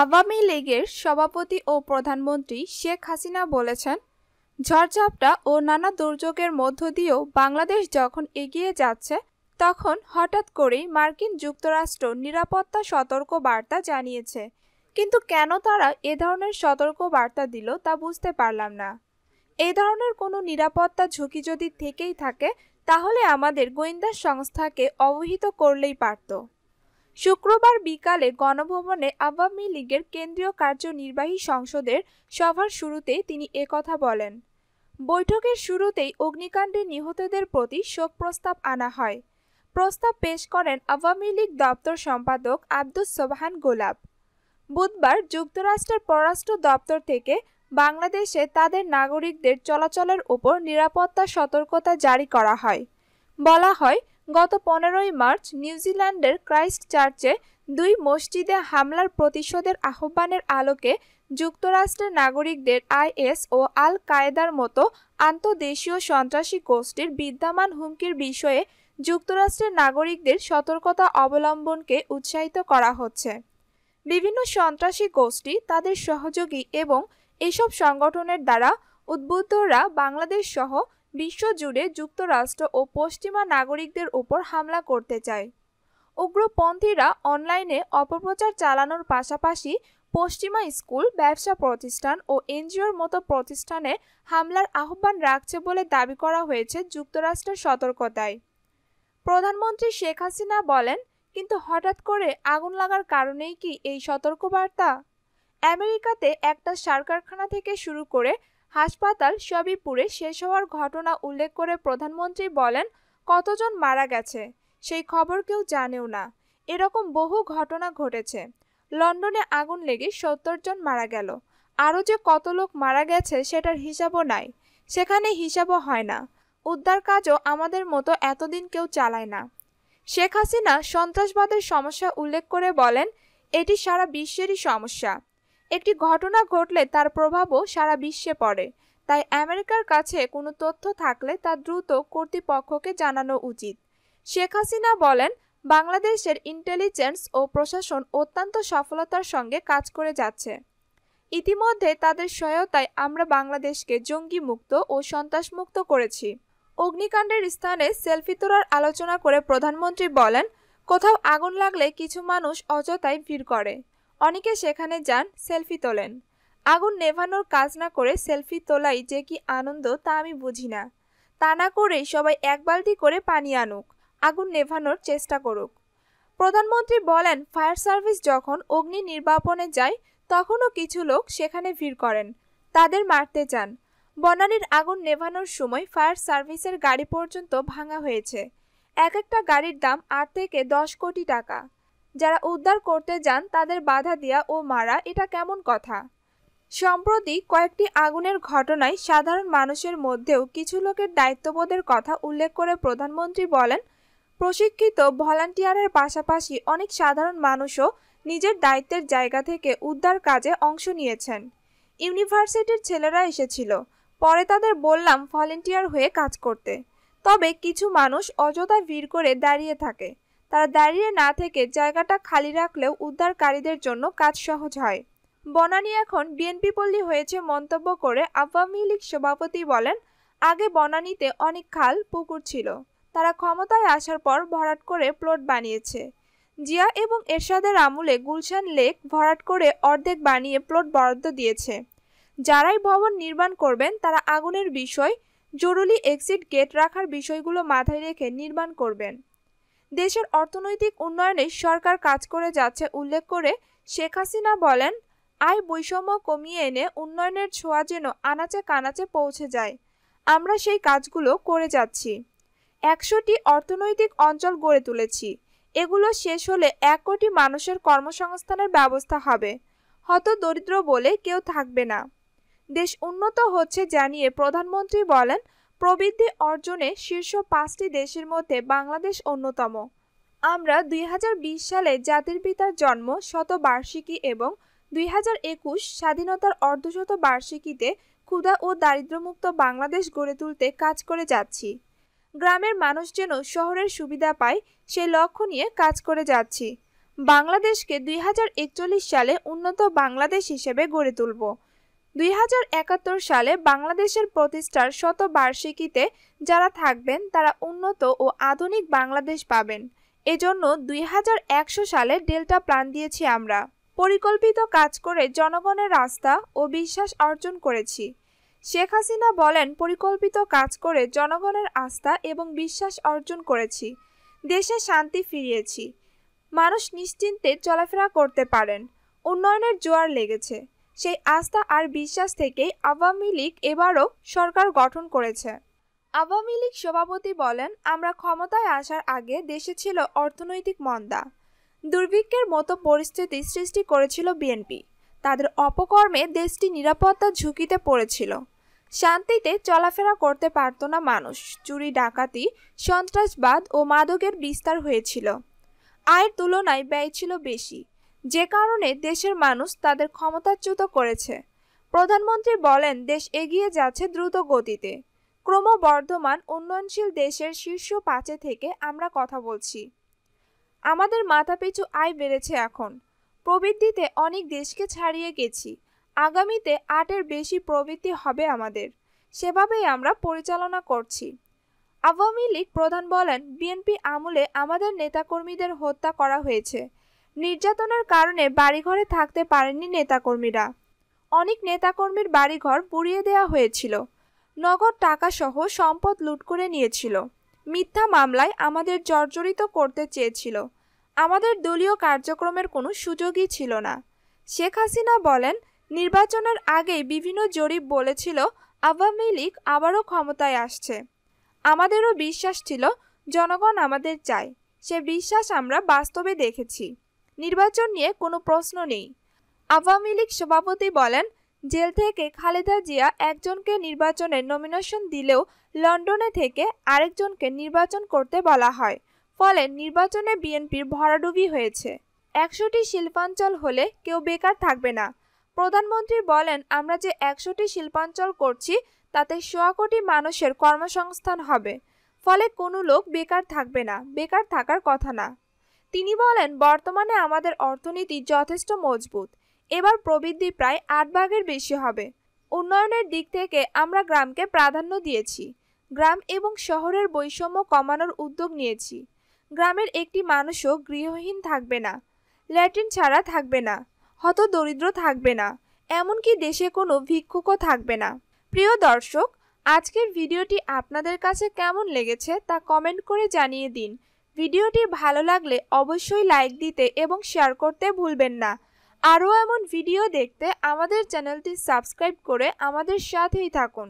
আওয়ামী লীগের সভাপতি ও প্রধানমন্ত্রী শেখ হাসিনা বলেছেন ঝড়ঝাপটা ও নানা দুর্যোগের মধ্য দিয়েও বাংলাদেশ যখন এগিয়ে যাচ্ছে তখন হঠাৎ করেই মার্কিন যুক্তরাষ্ট্র নিরাপত্তা সতর্ক বার্তা জানিয়েছে কিন্তু কেন তারা এ ধরনের সতর্ক বার্তা দিল তা বুঝতে পারলাম না এ ধরনের কোনো নিরাপত্তা ঝুঁকি যদি থেকেই থাকে তাহলে আমাদের গোয়েন্দা সংস্থাকে অবহিত করলেই পারত শুক্রবার বিকালে গণভবনে আওয়ামী লীগের কেন্দ্রীয় কার্যনির্বাহী সংসদের সভার শুরুতে তিনি একথা বলেন বৈঠকের শুরুতেই অগ্নিকাণ্ডে নিহতদের প্রতি শোক প্রস্তাব আনা হয় প্রস্তাব পেশ করেন আওয়ামী লীগ দপ্তর সম্পাদক আব্দুস সোবাহান গোলাপ বুধবার যুক্তরাষ্ট্রের পররাষ্ট্র দপ্তর থেকে বাংলাদেশে তাদের নাগরিকদের চলাচলের ওপর নিরাপত্তা সতর্কতা জারি করা হয় বলা হয় গত পনেরোই মার্চ নিউজিল্যান্ডের ক্রাইস্ট চার্চে দুই মসজিদে হামলার প্রতিশোধের আহ্বানের আলোকে যুক্তরাষ্ট্রের নাগরিকদের আইএস ও আল কায়েদার মতো আন্তদেশীয় সন্ত্রাসী গোষ্ঠীর বিদ্যমান হুমকির বিষয়ে যুক্তরাষ্ট্রের নাগরিকদের সতর্কতা অবলম্বনকে উৎসাহিত করা হচ্ছে বিভিন্ন সন্ত্রাসী গোষ্ঠী তাদের সহযোগী এবং এসব সংগঠনের দ্বারা উদ্বুদ্ধরা বাংলাদেশ সহ বিশ্বজুড়ে যুক্তরাষ্ট্র ও পশ্চিমা নাগরিকদের উপর হামলা করতে চায় উগ্রপন্থীরা অনলাইনে অপপ্রচার চালানোর পাশাপাশি পশ্চিমা স্কুল ব্যবসা প্রতিষ্ঠান ও এনজিওর মতো প্রতিষ্ঠানে হামলার আহ্বান রাখছে বলে দাবি করা হয়েছে যুক্তরাষ্ট্রের সতর্কতায় প্রধানমন্ত্রী শেখ হাসিনা বলেন কিন্তু হঠাৎ করে আগুন লাগার কারণেই কি এই সতর্কবার্তা আমেরিকাতে একটা সার কারখানা থেকে শুরু করে হাসপাতাল সবই পুড়ে শেষ হওয়ার ঘটনা উল্লেখ করে প্রধানমন্ত্রী বলেন কতজন মারা গেছে সেই খবর কেউ জানেও না এরকম বহু ঘটনা ঘটেছে লন্ডনে আগুন লেগে সত্তর জন মারা গেল আরও যে কত লোক মারা গেছে সেটার হিসাবও নাই সেখানে হিসাবও হয় না উদ্ধার কাজও আমাদের মতো এতদিন কেউ চালায় না শেখ হাসিনা সন্ত্রাসবাদের সমস্যা উল্লেখ করে বলেন এটি সারা বিশ্বেরই সমস্যা একটি ঘটনা ঘটলে তার প্রভাবও সারা বিশ্বে পড়ে তাই আমেরিকার কাছে কোনো তথ্য থাকলে তা দ্রুত কর্তৃপক্ষকে জানানো উচিত শেখ হাসিনা বলেন বাংলাদেশের ইন্টেলিজেন্স ও প্রশাসন অত্যন্ত সফলতার সঙ্গে কাজ করে যাচ্ছে ইতিমধ্যে তাদের সহায়তায় আমরা বাংলাদেশকে জঙ্গি মুক্ত ও সন্ত্রাসমুক্ত করেছি অগ্নিকাণ্ডের স্থানে সেলফি তোলার আলোচনা করে প্রধানমন্ত্রী বলেন কোথাও আগুন লাগলে কিছু মানুষ অযথায় ভিড় করে অনেকে সেখানে যান সেলফি তোলেন আগুন নেভানোর কাজ না করে সেলফি তোলাই যে কি আনন্দ তা আমি বুঝি না তা না করেই সবাই এক বালতি করে পানি আনুক আগুন নেভানোর চেষ্টা করুক প্রধানমন্ত্রী বলেন ফায়ার সার্ভিস যখন অগ্নি নির্বাপনে যায় তখনও কিছু লোক সেখানে ভিড় করেন তাদের মারতে চান বনানির আগুন নেভানোর সময় ফায়ার সার্ভিসের গাড়ি পর্যন্ত ভাঙা হয়েছে এক একটা গাড়ির দাম আট থেকে দশ কোটি টাকা যারা উদ্ধার করতে যান তাদের বাধা দেয়া ও মারা এটা কেমন কথা সম্প্রতি কয়েকটি আগুনের ঘটনায় সাধারণ মানুষের মধ্যেও কিছু লোকের দায়িত্ববোধের কথা উল্লেখ করে প্রধানমন্ত্রী বলেন প্রশিক্ষিত ভলান্টিয়ারের পাশাপাশি অনেক সাধারণ মানুষও নিজের দায়িত্বের জায়গা থেকে উদ্ধার কাজে অংশ নিয়েছেন ইউনিভার্সিটির ছেলেরা এসেছিল পরে তাদের বললাম ভলেন্টিয়ার হয়ে কাজ করতে তবে কিছু মানুষ অযথা ভিড় করে দাঁড়িয়ে থাকে তারা দাঁড়িয়ে না থেকে জায়গাটা খালি রাখলেও উদ্ধারকারীদের জন্য কাজ সহজ হয় বনানী এখন বিএনপি পল্লী হয়েছে মন্তব্য করে আওয়ামী লীগ সভাপতি বলেন আগে বনানীতে অনেক খাল পুকুর ছিল তারা ক্ষমতায় আসার পর ভরাট করে প্লট বানিয়েছে জিয়া এবং এরশাদের আমলে গুলশান লেক ভরাট করে অর্ধেক বানিয়ে প্লট বরাদ্দ দিয়েছে যারাই ভবন নির্মাণ করবেন তারা আগুনের বিষয় জরুরি এক্সিট গেট রাখার বিষয়গুলো মাথায় রেখে নির্মাণ করবেন দেশের অর্থনৈতিক উন্নয়নে সরকার কাজ করে যাচ্ছে উল্লেখ করে শেখ হাসিনা বলেন আয় বৈষম্য কমিয়ে এনে উন্নয়নের ছোঁয়া যেন আনাচে কানাচে পৌঁছে যায় আমরা সেই কাজগুলো করে যাচ্ছি একশোটি অর্থনৈতিক অঞ্চল গড়ে তুলেছি এগুলো শেষ হলে এক কোটি মানুষের কর্মসংস্থানের ব্যবস্থা হবে হত দরিদ্র বলে কেউ থাকবে না দেশ উন্নত হচ্ছে জানিয়ে প্রধানমন্ত্রী বলেন প্রবৃদ্ধি অর্জনে শীর্ষ পাঁচটি দেশের মধ্যে বাংলাদেশ অন্যতম আমরা দুই সালে জাতির পিতার জন্ম শতবার্ষিকী এবং দুই স্বাধীনতার অর্ধশত বার্ষিকীতে ক্ষুধা ও দারিদ্রমুক্ত বাংলাদেশ গড়ে তুলতে কাজ করে যাচ্ছি গ্রামের মানুষ যেন শহরের সুবিধা পায় সেই লক্ষ্য নিয়ে কাজ করে যাচ্ছি বাংলাদেশকে দুই সালে উন্নত বাংলাদেশ হিসেবে গড়ে তুলব দুই সালে বাংলাদেশের প্রতিষ্ঠার শতবার্ষিকীতে যারা থাকবেন তারা উন্নত ও আধুনিক বাংলাদেশ পাবেন এজন্য দুই সালে ডেল্টা প্ল্যান দিয়েছি আমরা পরিকল্পিত কাজ করে জনগণের রাস্তা ও বিশ্বাস অর্জন করেছি শেখ হাসিনা বলেন পরিকল্পিত কাজ করে জনগণের আস্থা এবং বিশ্বাস অর্জন করেছি দেশে শান্তি ফিরিয়েছি মানুষ নিশ্চিন্তে চলাফেরা করতে পারেন উন্নয়নের জোয়ার লেগেছে সেই আস্থা আর বিশ্বাস থেকেই আওয়ামী লীগ এবারও সরকার গঠন করেছে আওয়ামী লীগ সভাপতি বলেন আমরা ক্ষমতায় আসার আগে দেশে ছিল অর্থনৈতিক মন্দা দুর্ভিক্ষের মতো পরিস্থিতি সৃষ্টি করেছিল বিএনপি তাদের অপকর্মে দেশটি নিরাপত্তা ঝুঁকিতে পড়েছিল শান্তিতে চলাফেরা করতে পারত না মানুষ চুরি ডাকাতি সন্ত্রাসবাদ ও মাদকের বিস্তার হয়েছিল আয়ের তুলনায় ব্যয় ছিল বেশি যে কারণে দেশের মানুষ তাদের ক্ষমতাচ্যুত করেছে প্রধানমন্ত্রী বলেন দেশ এগিয়ে যাচ্ছে দ্রুত গতিতে ক্রমবর্ধমান উন্নয়নশীল দেশের শীর্ষ পাঁচে থেকে আমরা কথা বলছি আমাদের মাথাপিছু আয় বেড়েছে এখন প্রবৃদ্ধিতে অনেক দেশকে ছাড়িয়ে গেছি আগামীতে আটের বেশি প্রবৃত্তি হবে আমাদের সেভাবেই আমরা পরিচালনা করছি আওয়ামী লীগ প্রধান বলেন বিএনপি আমলে আমাদের নেতাকর্মীদের হত্যা করা হয়েছে নির্যাতনের কারণে বাড়িঘরে থাকতে পারেননি নেতাকর্মীরা অনেক নেতাকর্মীর বাড়িঘর পুড়িয়ে দেওয়া হয়েছিল নগদ টাকাসহ সম্পদ লুট করে নিয়েছিল মিথ্যা মামলায় আমাদের জর্জরিত করতে চেয়েছিল আমাদের দলীয় কার্যক্রমের কোনো সুযোগই ছিল না শেখ হাসিনা বলেন নির্বাচনের আগেই বিভিন্ন জরিপ বলেছিল আওয়ামী লীগ আবারও ক্ষমতায় আসছে আমাদেরও বিশ্বাস ছিল জনগণ আমাদের চায় সে বিশ্বাস আমরা বাস্তবে দেখেছি নির্বাচন নিয়ে কোনো প্রশ্ন নেই আওয়ামী লীগ সভাপতি বলেন জেল থেকে খালেদা জিয়া একজনকে নির্বাচনের নমিনেশন দিলেও লন্ডনে থেকে আরেকজনকে নির্বাচন করতে বলা হয় ফলে নির্বাচনে বিএনপির ভরাডুবি হয়েছে একশোটি শিল্পাঞ্চল হলে কেউ বেকার থাকবে না প্রধানমন্ত্রী বলেন আমরা যে একশোটি শিল্পাঞ্চল করছি তাতে সোয়া কোটি মানুষের কর্মসংস্থান হবে ফলে কোনো লোক বেকার থাকবে না বেকার থাকার কথা না তিনি বলেন বর্তমানে আমাদের অর্থনীতি যথেষ্ট মজবুত এবার প্রবৃদ্ধি প্রায় আট ভাগের বেশি হবে উন্নয়নের দিক থেকে আমরা গ্রামকে প্রাধান্য দিয়েছি গ্রাম এবং শহরের বৈষম্য কমানোর উদ্যোগ নিয়েছি গ্রামের একটি মানুষও গৃহহীন থাকবে না ল্যাটিন ছাড়া থাকবে না হত দরিদ্র থাকবে না এমনকি দেশে কোনো ভিক্ষুকও থাকবে না প্রিয় দর্শক আজকের ভিডিওটি আপনাদের কাছে কেমন লেগেছে তা কমেন্ট করে জানিয়ে দিন ভিডিওটি ভালো লাগলে অবশ্যই লাইক দিতে এবং শেয়ার করতে ভুলবেন না আরও এমন ভিডিও দেখতে আমাদের চ্যানেলটি সাবস্ক্রাইব করে আমাদের সাথেই থাকুন